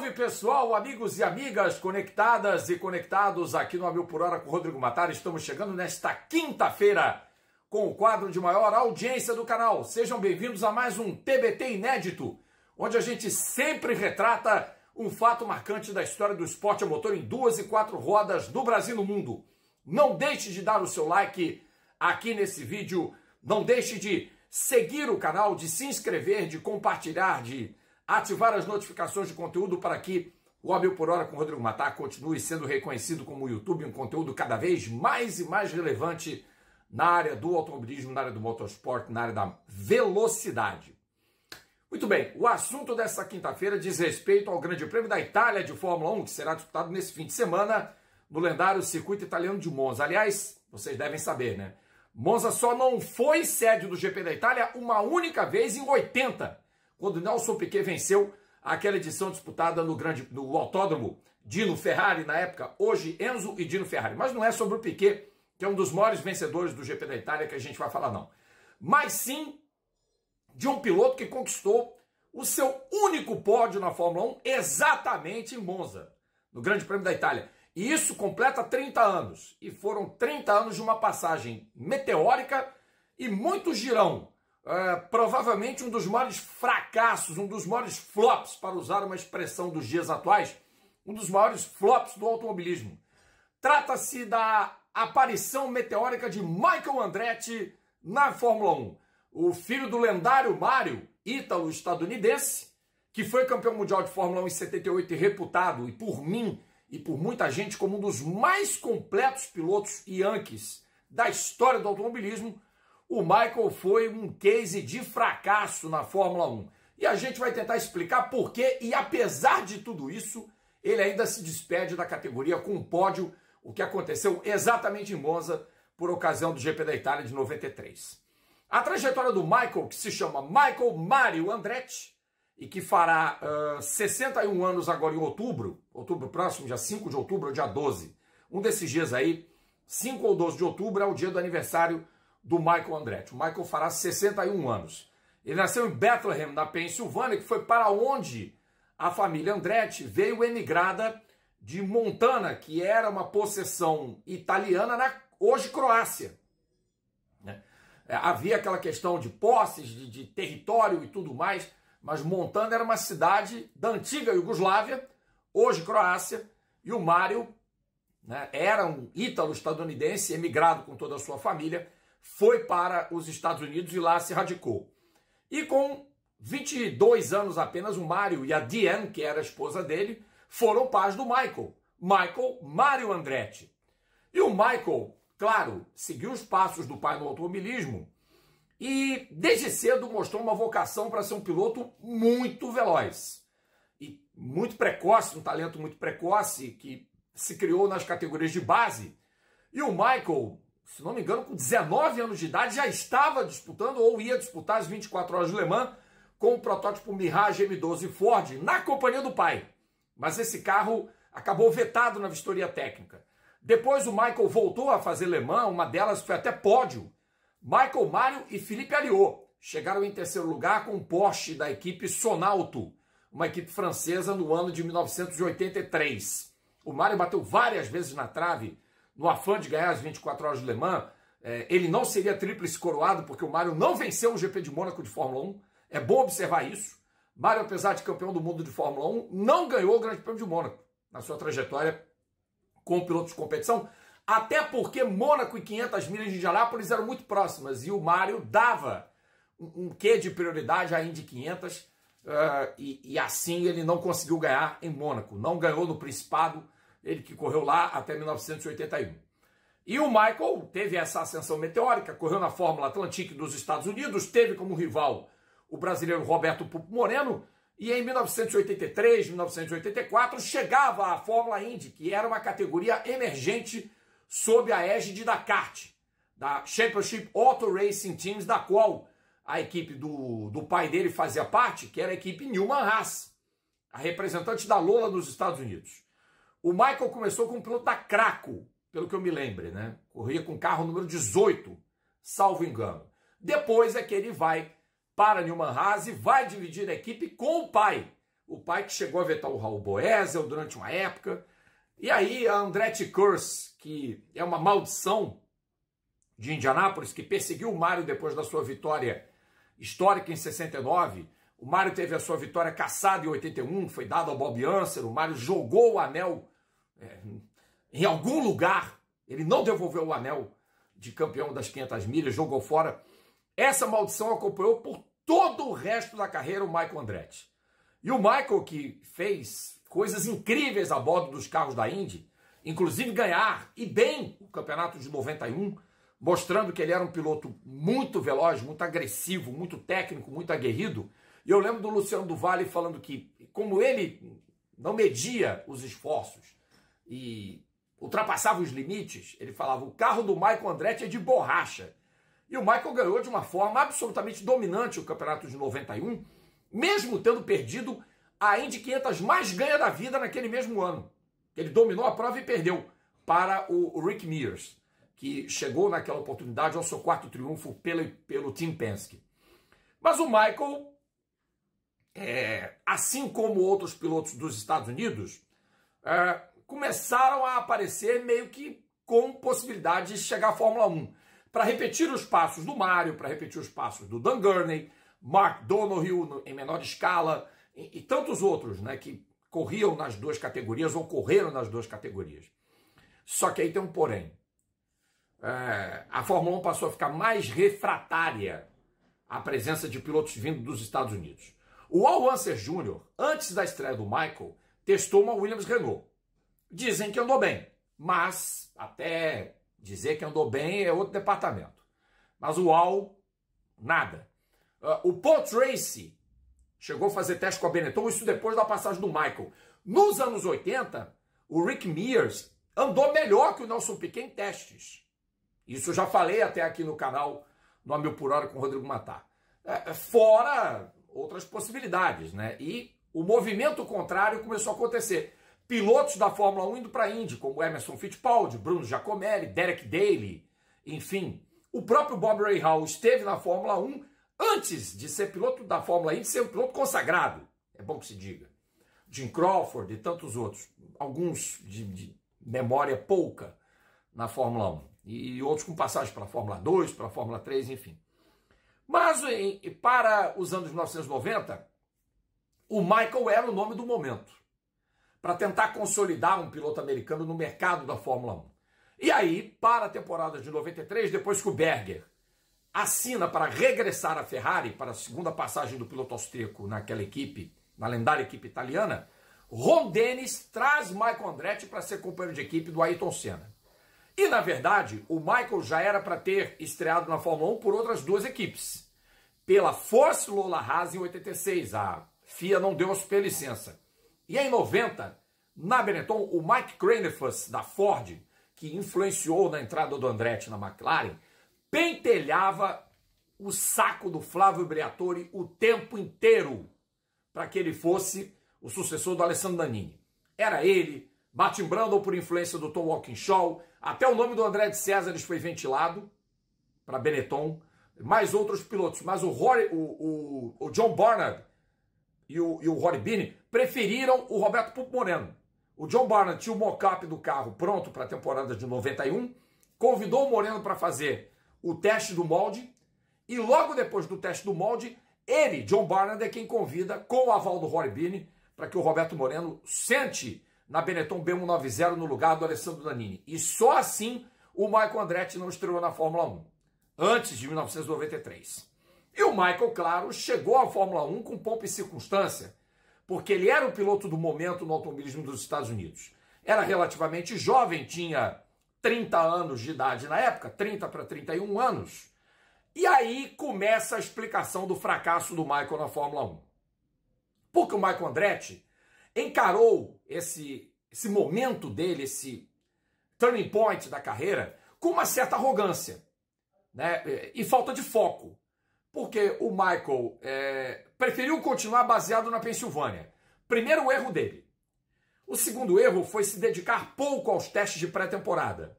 Salve pessoal, amigos e amigas conectadas e conectados aqui no Amil por Hora com Rodrigo Matar. Estamos chegando nesta quinta-feira com o quadro de maior audiência do canal. Sejam bem-vindos a mais um TBT inédito, onde a gente sempre retrata um fato marcante da história do esporte a motor em duas e quatro rodas do Brasil e no mundo. Não deixe de dar o seu like aqui nesse vídeo, não deixe de seguir o canal, de se inscrever, de compartilhar, de ativar as notificações de conteúdo para que o Óbvio por Hora com Rodrigo Matar continue sendo reconhecido como o YouTube, um conteúdo cada vez mais e mais relevante na área do automobilismo, na área do motorsport, na área da velocidade. Muito bem, o assunto dessa quinta-feira diz respeito ao Grande Prêmio da Itália de Fórmula 1, que será disputado nesse fim de semana no lendário circuito italiano de Monza. Aliás, vocês devem saber, né? Monza só não foi sede do GP da Itália uma única vez em 80 quando Nelson Piquet venceu aquela edição disputada no grande no autódromo Dino Ferrari na época, hoje Enzo e Dino Ferrari. Mas não é sobre o Piquet, que é um dos maiores vencedores do GP da Itália que a gente vai falar não. Mas sim de um piloto que conquistou o seu único pódio na Fórmula 1 exatamente em Monza, no Grande Prêmio da Itália. E isso completa 30 anos. E foram 30 anos de uma passagem meteórica e muito girão ah, provavelmente um dos maiores fracassos, um dos maiores flops, para usar uma expressão dos dias atuais, um dos maiores flops do automobilismo. Trata-se da aparição meteórica de Michael Andretti na Fórmula 1. O filho do lendário Mário, ítalo-estadunidense, que foi campeão mundial de Fórmula 1 em 78 e reputado, e por mim e por muita gente, como um dos mais completos pilotos Yankees da história do automobilismo, o Michael foi um case de fracasso na Fórmula 1. E a gente vai tentar explicar por quê e apesar de tudo isso, ele ainda se despede da categoria com um pódio, o que aconteceu exatamente em Monza por ocasião do GP da Itália de 93. A trajetória do Michael, que se chama Michael Mario Andretti, e que fará uh, 61 anos agora em outubro, outubro próximo, dia 5 de outubro ou dia 12, um desses dias aí, 5 ou 12 de outubro é o dia do aniversário do Michael Andretti. O Michael fará 61 anos. Ele nasceu em Bethlehem, na Pensilvânia, que foi para onde a família Andretti veio emigrada de Montana, que era uma possessão italiana, na hoje Croácia. Né? É, havia aquela questão de posses, de, de território e tudo mais, mas Montana era uma cidade da antiga Iugoslávia, hoje Croácia, e o Mário né, era um ítalo-estadunidense, emigrado com toda a sua família, foi para os Estados Unidos e lá se radicou. E com 22 anos apenas, o Mário e a Diane, que era a esposa dele, foram pais do Michael. Michael Mário Andretti. E o Michael, claro, seguiu os passos do pai no automobilismo e desde cedo mostrou uma vocação para ser um piloto muito veloz e muito precoce, um talento muito precoce que se criou nas categorias de base. E o Michael se não me engano, com 19 anos de idade, já estava disputando ou ia disputar as 24 horas de Le Mans com o protótipo Mirage M12 Ford na companhia do pai. Mas esse carro acabou vetado na vistoria técnica. Depois o Michael voltou a fazer Le Mans, uma delas foi até pódio. Michael Mário e Felipe Aliot chegaram em terceiro lugar com um Porsche da equipe Sonalto, uma equipe francesa no ano de 1983. O Mário bateu várias vezes na trave no afã de ganhar as 24 horas de Le Mans, é, ele não seria tríplice coroado, porque o Mário não venceu o GP de Mônaco de Fórmula 1. É bom observar isso. Mário, apesar de campeão do mundo de Fórmula 1, não ganhou o Grande Prêmio de Mônaco na sua trajetória como piloto de competição, até porque Mônaco e 500 milhas de Indianápolis eram muito próximas e o Mário dava um, um quê de prioridade à Indy 500 uh, e, e assim ele não conseguiu ganhar em Mônaco. Não ganhou no Principado ele que correu lá até 1981. E o Michael teve essa ascensão meteórica, correu na Fórmula Atlantique dos Estados Unidos, teve como rival o brasileiro Roberto Pupo Moreno, e em 1983, 1984 chegava a Fórmula Indy, que era uma categoria emergente sob a égide da CART, da Championship Auto Racing Teams, da qual a equipe do, do pai dele fazia parte, que era a equipe Newman Haas, a representante da Lola nos Estados Unidos. O Michael começou com um piloto da Craco, pelo que eu me lembre, né? Corria com carro número 18, salvo engano. Depois é que ele vai para Newman Haas e vai dividir a equipe com o pai. O pai que chegou a vetar o Raul Boesel durante uma época. E aí a Andretti Curse, que é uma maldição de Indianápolis, que perseguiu o Mário depois da sua vitória histórica em 69, o Mário teve a sua vitória caçada em 81, foi dado ao Bob Anser. O Mário jogou o anel é, em algum lugar. Ele não devolveu o anel de campeão das 500 milhas, jogou fora. Essa maldição acompanhou por todo o resto da carreira o Michael Andretti. E o Michael, que fez coisas incríveis a bordo dos carros da Indy, inclusive ganhar e bem o campeonato de 91, mostrando que ele era um piloto muito veloz, muito agressivo, muito técnico, muito aguerrido. E eu lembro do Luciano do Vale falando que, como ele não media os esforços e ultrapassava os limites, ele falava: o carro do Michael Andretti é de borracha. E o Michael ganhou de uma forma absolutamente dominante o campeonato de 91, mesmo tendo perdido a Indy 500 mais ganha da vida naquele mesmo ano. Ele dominou a prova e perdeu para o Rick Mears, que chegou naquela oportunidade ao seu quarto triunfo pelo, pelo Team Penske. Mas o Michael é, assim como outros pilotos dos Estados Unidos, é, começaram a aparecer meio que com possibilidade de chegar à Fórmula 1. Para repetir os passos do Mário, para repetir os passos do Dan Gurney, Mark Donohue em menor escala e, e tantos outros né, que corriam nas duas categorias ou correram nas duas categorias. Só que aí tem um porém. É, a Fórmula 1 passou a ficar mais refratária à presença de pilotos vindo dos Estados Unidos. O Al Unser Jr., antes da estreia do Michael, testou uma Williams Renault. Dizem que andou bem, mas até dizer que andou bem é outro departamento. Mas o Al, nada. Uh, o Paul Tracy chegou a fazer teste com a Benetton, isso depois da passagem do Michael. Nos anos 80, o Rick Mears andou melhor que o Nelson Piquet em testes. Isso eu já falei até aqui no canal, no A Mil Por Hora com o Rodrigo Matar. É, é, fora outras possibilidades, né? E o movimento contrário começou a acontecer. Pilotos da Fórmula 1 indo para a Indy, como Emerson Fittipaldi, Bruno Giacomelli, Derek Daly, enfim. O próprio Bob Ray Hall esteve na Fórmula 1 antes de ser piloto da Fórmula Indy, ser um piloto consagrado. É bom que se diga. Jim Crawford e tantos outros. Alguns de, de memória pouca na Fórmula 1. E outros com passagem para a Fórmula 2, para a Fórmula 3, enfim. Mas em, para os anos 1990, o Michael era o nome do momento para tentar consolidar um piloto americano no mercado da Fórmula 1. E aí, para a temporada de 93, depois que o Berger assina para regressar à Ferrari, para a segunda passagem do piloto austríaco naquela equipe, na lendária equipe italiana, Ron Dennis traz Michael Andretti para ser companheiro de equipe do Ayrton Senna. E na verdade, o Michael já era para ter estreado na Fórmula 1 por outras duas equipes. Pela Force Lola Haas em 86, a FIA não deu a super licença. E em 90, na Benetton, o Mike Cranefus da Ford, que influenciou na entrada do Andretti na McLaren, pentelhava o saco do Flávio Briatore o tempo inteiro para que ele fosse o sucessor do Alessandro Danini. Era ele, Martin Brandon por influência do Tom Walkinshaw, até o nome do André de Césares foi ventilado para Benetton, mais outros pilotos, mas o, Rory, o, o, o John Barnard e o, e o Rory Bini preferiram o Roberto Pupo Moreno. O John Barnard tinha o mock-up do carro pronto para a temporada de 91, convidou o Moreno para fazer o teste do molde, e logo depois do teste do molde, ele, John Barnard, é quem convida, com o aval do Rory Bini, para que o Roberto Moreno sente na Benetton B190 no lugar do Alessandro Danini. E só assim o Michael Andretti não estreou na Fórmula 1, antes de 1993. E o Michael, claro, chegou à Fórmula 1 com pompa e circunstância, porque ele era o piloto do momento no automobilismo dos Estados Unidos. Era relativamente jovem, tinha 30 anos de idade na época, 30 para 31 anos. E aí começa a explicação do fracasso do Michael na Fórmula 1. Porque o Michael Andretti encarou esse, esse momento dele, esse turning point da carreira, com uma certa arrogância né? e falta de foco. Porque o Michael é, preferiu continuar baseado na Pensilvânia. Primeiro erro dele. O segundo erro foi se dedicar pouco aos testes de pré-temporada.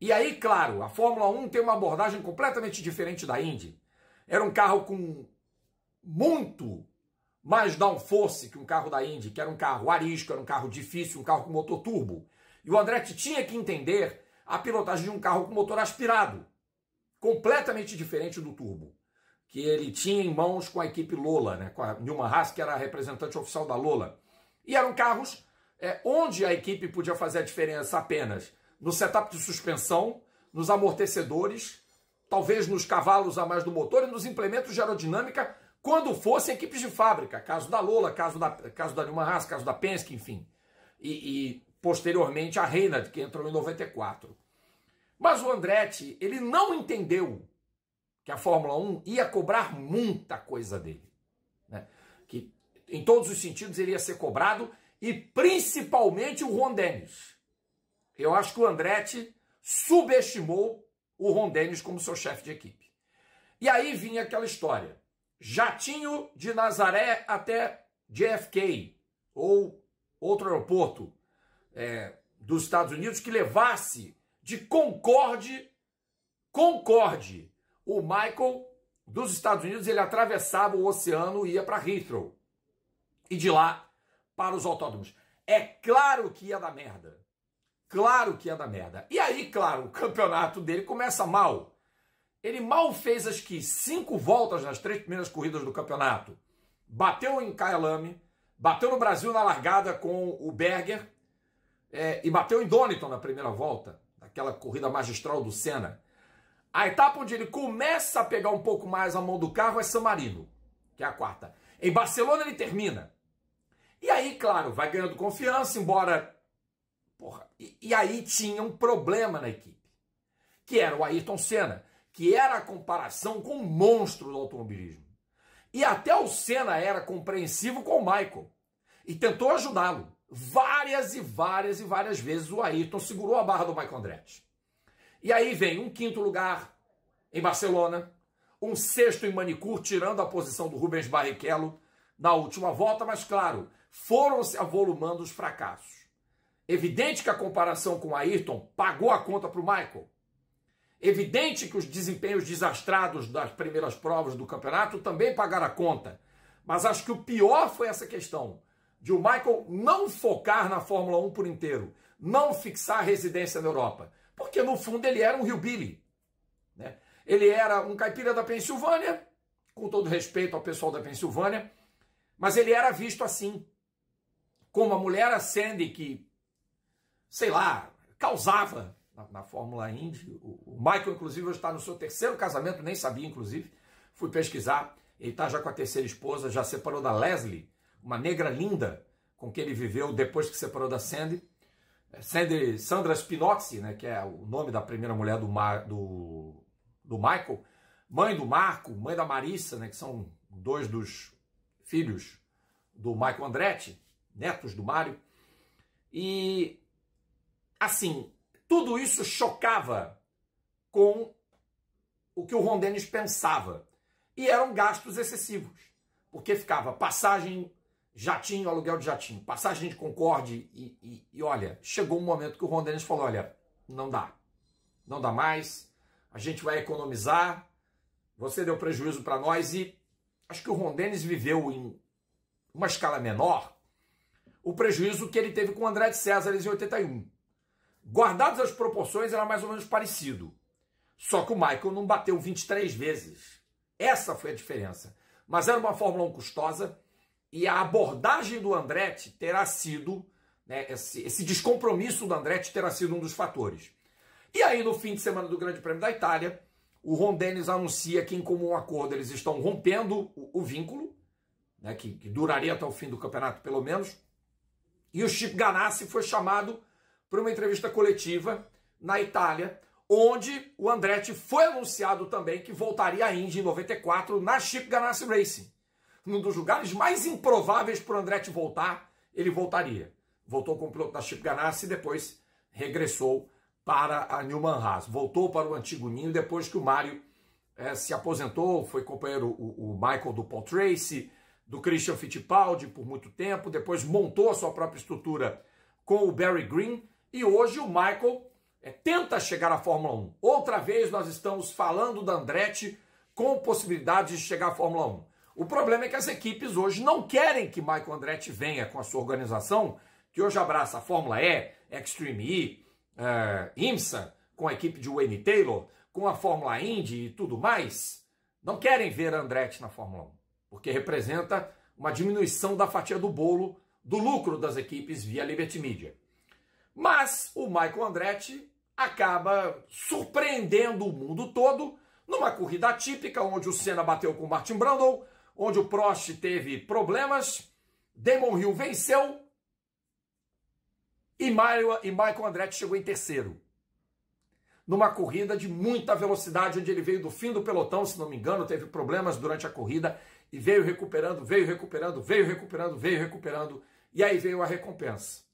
E aí, claro, a Fórmula 1 tem uma abordagem completamente diferente da Indy. Era um carro com muito mais downforce que um carro da Indy, que era um carro arisco, era um carro difícil, um carro com motor turbo. E o Andretti tinha que entender a pilotagem de um carro com motor aspirado, completamente diferente do turbo, que ele tinha em mãos com a equipe Lola, né, com a Nilma Haas, que era a representante oficial da Lola. E eram carros é, onde a equipe podia fazer a diferença apenas no setup de suspensão, nos amortecedores, talvez nos cavalos a mais do motor e nos implementos de aerodinâmica quando fossem equipes de fábrica, caso da Lola, caso da, caso da Nilma Haas, caso da Penske, enfim. E, e posteriormente a Reinhard, que entrou em 94. Mas o Andretti, ele não entendeu que a Fórmula 1 ia cobrar muita coisa dele. Né? Que em todos os sentidos ele ia ser cobrado, e principalmente o Ron Dennis. Eu acho que o Andretti subestimou o Ron Dennis como seu chefe de equipe. E aí vinha aquela história jatinho de Nazaré até JFK ou outro aeroporto é, dos Estados Unidos que levasse de Concorde, Concorde, o Michael dos Estados Unidos, ele atravessava o oceano e ia para Heathrow e de lá para os autódromos. É claro que ia dar merda. Claro que ia dar merda. E aí, claro, o campeonato dele começa mal. Ele mal fez as que cinco voltas nas três primeiras corridas do campeonato. Bateu em Kyalami, bateu no Brasil na largada com o Berger é, e bateu em Donington na primeira volta, naquela corrida magistral do Senna. A etapa onde ele começa a pegar um pouco mais a mão do carro é San Marino, que é a quarta. Em Barcelona ele termina. E aí, claro, vai ganhando confiança, embora. Porra, e, e aí tinha um problema na equipe, que era o Ayrton Senna que era a comparação com o monstro do automobilismo. E até o Senna era compreensivo com o Michael e tentou ajudá-lo. Várias e várias e várias vezes o Ayrton segurou a barra do Michael Andretti. E aí vem um quinto lugar em Barcelona, um sexto em Manicur, tirando a posição do Rubens Barrichello na última volta, mas claro, foram se avolumando os fracassos. Evidente que a comparação com o Ayrton pagou a conta para o Michael. Evidente que os desempenhos desastrados das primeiras provas do campeonato também pagaram a conta. Mas acho que o pior foi essa questão de o Michael não focar na Fórmula 1 por inteiro, não fixar residência na Europa. Porque no fundo ele era um Rio Billy. Né? Ele era um caipira da Pensilvânia, com todo respeito ao pessoal da Pensilvânia, mas ele era visto assim. Como a mulher a Sandy que, sei lá, causava na, na Fórmula Indy. O, o Michael, inclusive, hoje está no seu terceiro casamento, nem sabia, inclusive. Fui pesquisar. Ele está já com a terceira esposa, já separou da Leslie, uma negra linda com quem ele viveu depois que separou da Sandy. É, Sandy Sandra Spinozzi, né, que é o nome da primeira mulher do, Mar, do, do Michael, mãe do Marco, mãe da Marissa, né, que são dois dos filhos do Michael Andretti, netos do Mário. E assim, tudo isso chocava com o que o Ron Dennis pensava. E eram gastos excessivos, porque ficava passagem, jatinho, aluguel de jatinho, passagem de Concorde, e, e, e olha, chegou um momento que o Ron Dennis falou, olha, não dá, não dá mais, a gente vai economizar, você deu prejuízo para nós, e acho que o Ron Dennis viveu em uma escala menor o prejuízo que ele teve com o André de César em 81. Guardadas as proporções, era mais ou menos parecido. Só que o Michael não bateu 23 vezes. Essa foi a diferença. Mas era uma Fórmula 1 custosa e a abordagem do Andretti terá sido, né, esse, esse descompromisso do Andretti terá sido um dos fatores. E aí, no fim de semana do Grande Prêmio da Itália, o Ron Dennis anuncia que, em comum acordo, eles estão rompendo o, o vínculo, né, que, que duraria até o fim do campeonato, pelo menos. E o Chip Ganassi foi chamado para uma entrevista coletiva na Itália, onde o Andretti foi anunciado também que voltaria à Indy em 94 na Chip Ganassi Racing. Num dos lugares mais improváveis para o Andretti voltar, ele voltaria. Voltou com o piloto da Chip Ganassi e depois regressou para a Newman Haas. Voltou para o antigo ninho depois que o Mário é, se aposentou, foi companheiro o, o, Michael do Paul Tracy, do Christian Fittipaldi por muito tempo, depois montou a sua própria estrutura com o Barry Green, e hoje o Michael é, tenta chegar à Fórmula 1. Outra vez nós estamos falando da Andretti com possibilidade de chegar à Fórmula 1. O problema é que as equipes hoje não querem que Michael Andretti venha com a sua organização, que hoje abraça a Fórmula E, Extreme E, uh, IMSA, com a equipe de Wayne Taylor, com a Fórmula Indy e tudo mais. Não querem ver Andretti na Fórmula 1, porque representa uma diminuição da fatia do bolo do lucro das equipes via Liberty Media. Mas o Michael Andretti acaba surpreendendo o mundo todo numa corrida típica onde o Senna bateu com o Martin Brundle, onde o Prost teve problemas, Damon Hill venceu e, Mario, e Michael Andretti chegou em terceiro. Numa corrida de muita velocidade, onde ele veio do fim do pelotão, se não me engano, teve problemas durante a corrida e veio recuperando, veio recuperando, veio recuperando, veio recuperando, e aí veio a recompensa.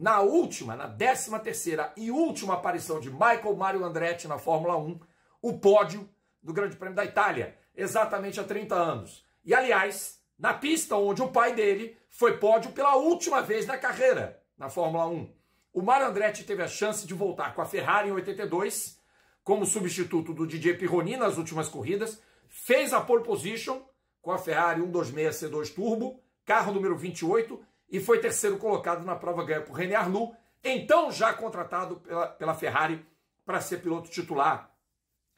Na última, na 13 terceira e última aparição de Michael Mario Andretti na Fórmula 1, o pódio do Grande Prêmio da Itália, exatamente há 30 anos. E aliás, na pista onde o pai dele foi pódio pela última vez na carreira, na Fórmula 1. O Mario Andretti teve a chance de voltar com a Ferrari em 82, como substituto do DJ Pirroni nas últimas corridas, fez a pole position com a Ferrari 126 C2 Turbo, carro número 28, e foi terceiro colocado na prova ganha por René Arnoux, então já contratado pela, pela Ferrari para ser piloto titular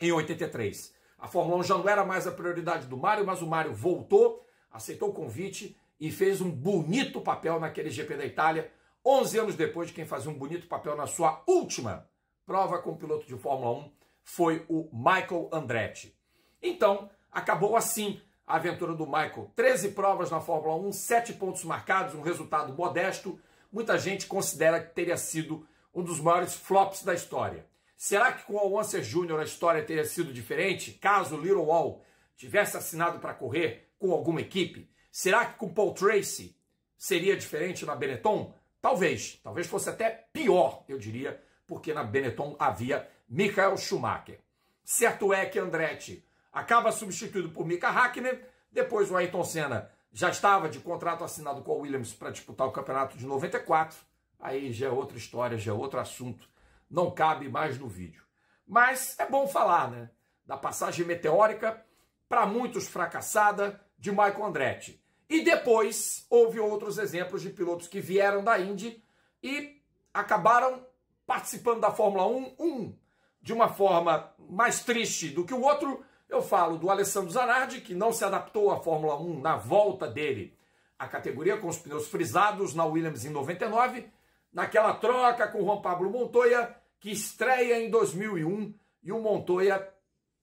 em 83. A Fórmula 1 já não era mais a prioridade do Mário, mas o Mário voltou, aceitou o convite e fez um bonito papel naquele GP da Itália, 11 anos depois de quem fazia um bonito papel na sua última prova como piloto de Fórmula 1 foi o Michael Andretti. Então, acabou assim a aventura do Michael. 13 provas na Fórmula 1, 7 pontos marcados, um resultado modesto. Muita gente considera que teria sido um dos maiores flops da história. Será que com o Alonso Júnior a história teria sido diferente caso Little Wall tivesse assinado para correr com alguma equipe? Será que com Paul Tracy seria diferente na Benetton? Talvez, talvez fosse até pior, eu diria, porque na Benetton havia Michael Schumacher. Certo é que Andretti acaba substituído por Mika Hakkinen, depois o Ayrton Senna já estava de contrato assinado com a Williams para disputar o campeonato de 94, aí já é outra história, já é outro assunto, não cabe mais no vídeo. Mas é bom falar, né? Da passagem meteórica, para muitos fracassada, de Michael Andretti. E depois houve outros exemplos de pilotos que vieram da Indy e acabaram participando da Fórmula 1, um de uma forma mais triste do que o outro, eu falo do Alessandro Zanardi, que não se adaptou à Fórmula 1 na volta dele à categoria com os pneus frisados na Williams em 99, naquela troca com Juan Pablo Montoya, que estreia em 2001, e o Montoya,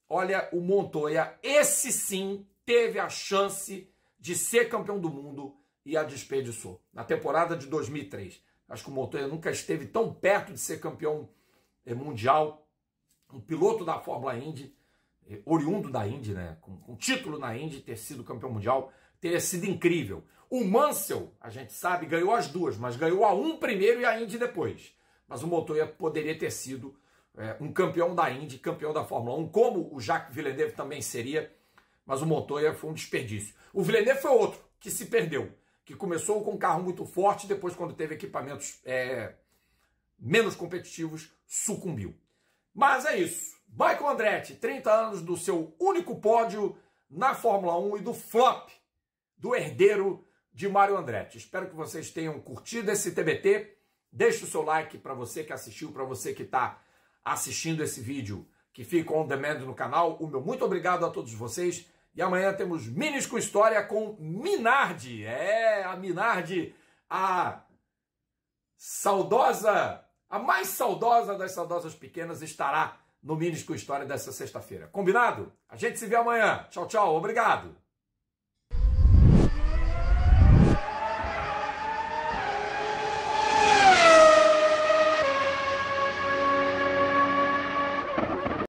olha, o Montoya, esse sim teve a chance de ser campeão do mundo e a desperdiçou. Na temporada de 2003, acho que o Montoya nunca esteve tão perto de ser campeão eh, mundial, um piloto da Fórmula Indy, é, oriundo da Indy, né? Com, com título na Indy, ter sido campeão mundial, teria sido incrível. O Mansell, a gente sabe, ganhou as duas, mas ganhou a um primeiro e a Indy depois. Mas o Montoya poderia ter sido é, um campeão da Indy, campeão da Fórmula 1, como o Jacques Villeneuve também seria, mas o Montoya foi um desperdício. O Villeneuve foi outro que se perdeu, que começou com um carro muito forte, depois, quando teve equipamentos é, menos competitivos, sucumbiu. Mas é isso. Michael Andretti, 30 anos do seu único pódio na Fórmula 1 e do flop do herdeiro de Mário Andretti. Espero que vocês tenham curtido esse TBT. Deixe o seu like para você que assistiu, para você que está assistindo esse vídeo que fica on demand no canal. O meu muito obrigado a todos vocês. E amanhã temos Minis com História com Minardi. É, a Minardi, a saudosa, a mais saudosa das saudosas pequenas, estará no Minis com História dessa sexta-feira. Combinado? A gente se vê amanhã. Tchau, tchau. Obrigado.